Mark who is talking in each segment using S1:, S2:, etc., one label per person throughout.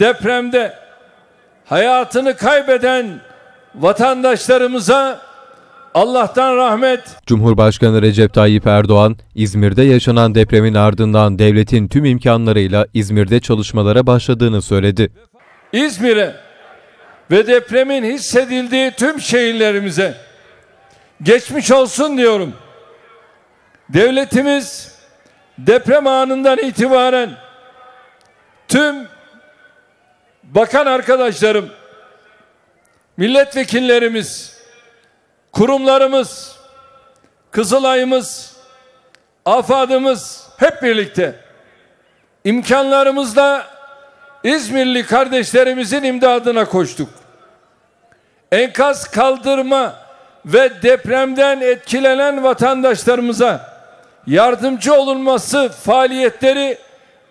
S1: depremde hayatını kaybeden vatandaşlarımıza Allah'tan rahmet.
S2: Cumhurbaşkanı Recep Tayyip Erdoğan, İzmir'de yaşanan depremin ardından devletin tüm imkanlarıyla İzmir'de çalışmalara başladığını söyledi.
S1: İzmir'e ve depremin hissedildiği tüm şehirlerimize geçmiş olsun diyorum. Devletimiz deprem anından itibaren tüm bakan arkadaşlarım, milletvekillerimiz, kurumlarımız, Kızılay'ımız, AFAD'ımız hep birlikte imkanlarımızla İzmirli kardeşlerimizin imdadına koştuk. Enkaz kaldırma ve depremden etkilenen vatandaşlarımıza yardımcı olunması faaliyetleri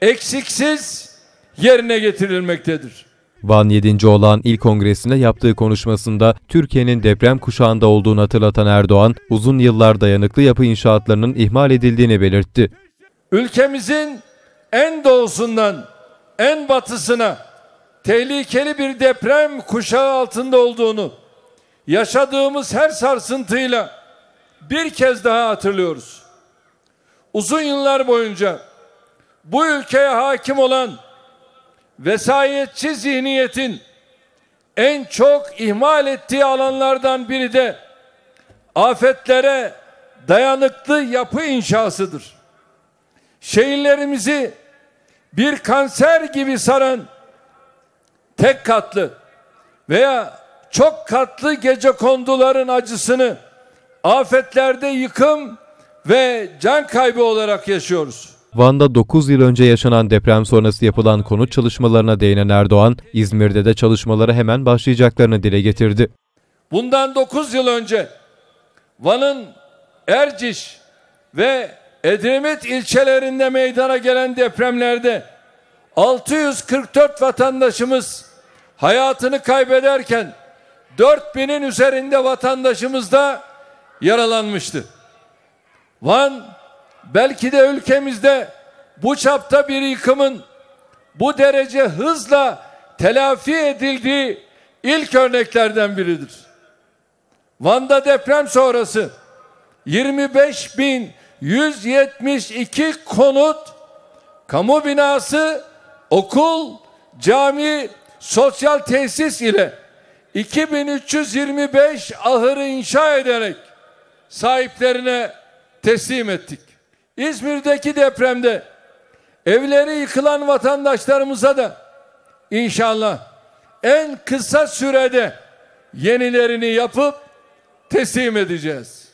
S1: eksiksiz yerine getirilmektedir.
S2: Van 7. olan ilk kongresinde yaptığı konuşmasında Türkiye'nin deprem kuşağında olduğunu hatırlatan Erdoğan, uzun yıllar dayanıklı yapı inşaatlarının ihmal edildiğini belirtti.
S1: Ülkemizin en doğusundan en batısına tehlikeli bir deprem kuşağı altında olduğunu yaşadığımız her sarsıntıyla bir kez daha hatırlıyoruz. Uzun yıllar boyunca bu ülkeye hakim olan vesayetçi zihniyetin en çok ihmal ettiği alanlardan biri de afetlere dayanıklı yapı inşasıdır. Şehirlerimizi bir kanser gibi saran tek katlı veya çok katlı gece konduların acısını afetlerde yıkım ve can kaybı olarak yaşıyoruz.
S2: Van'da 9 yıl önce yaşanan deprem sonrası yapılan konut çalışmalarına değinen Erdoğan, İzmir'de de çalışmalara hemen başlayacaklarını dile getirdi.
S1: Bundan 9 yıl önce Van'ın Erciş ve Edremit ilçelerinde meydana gelen depremlerde 644 vatandaşımız hayatını kaybederken 4000'in üzerinde vatandaşımız da yaralanmıştı. Van belki de ülkemizde bu çapta bir yıkımın bu derece hızla telafi edildiği ilk örneklerden biridir. Van'da deprem sonrası 25.172 konut, kamu binası, okul, cami, sosyal tesis ile 2325 ahırı inşa ederek sahiplerine teslim ettik. İzmir'deki depremde evleri yıkılan vatandaşlarımıza da inşallah en kısa sürede yenilerini yapıp teslim edeceğiz.